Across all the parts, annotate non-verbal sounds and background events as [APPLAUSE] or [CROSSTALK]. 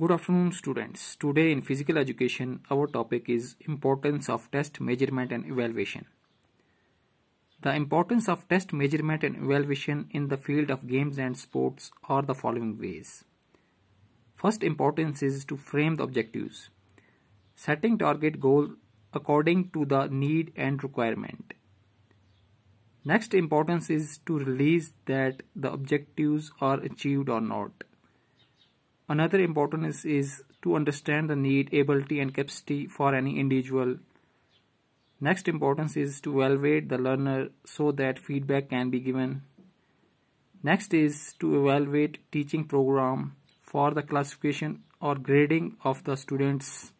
Good afternoon students. Today in physical education our topic is importance of test measurement and evaluation. The importance of test measurement and evaluation in the field of games and sports are the following ways. First importance is to frame the objectives. Setting target goal according to the need and requirement. Next importance is to release that the objectives are achieved or not. Another important is, is to understand the need, ability and capacity for any individual. Next importance is to evaluate the learner so that feedback can be given. Next is to evaluate teaching program for the classification or grading of the students.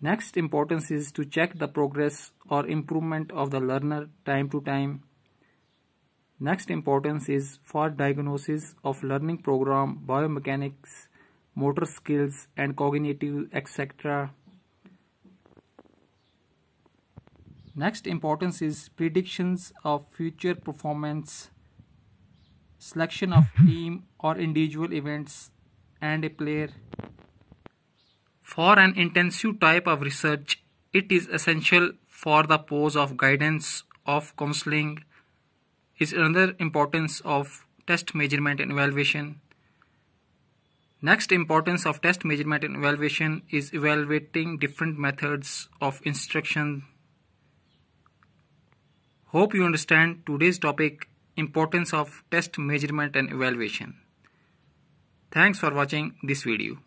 Next importance is to check the progress or improvement of the learner time to time Next importance is for diagnosis of learning program, biomechanics, motor skills and cognitive etc. Next importance is predictions of future performance, selection of [LAUGHS] team or individual events and a player. For an intensive type of research, it is essential for the pose of guidance, of counseling, is another importance of test measurement and evaluation. Next importance of test measurement and evaluation is evaluating different methods of instruction. Hope you understand today's topic importance of test measurement and evaluation. Thanks for watching this video.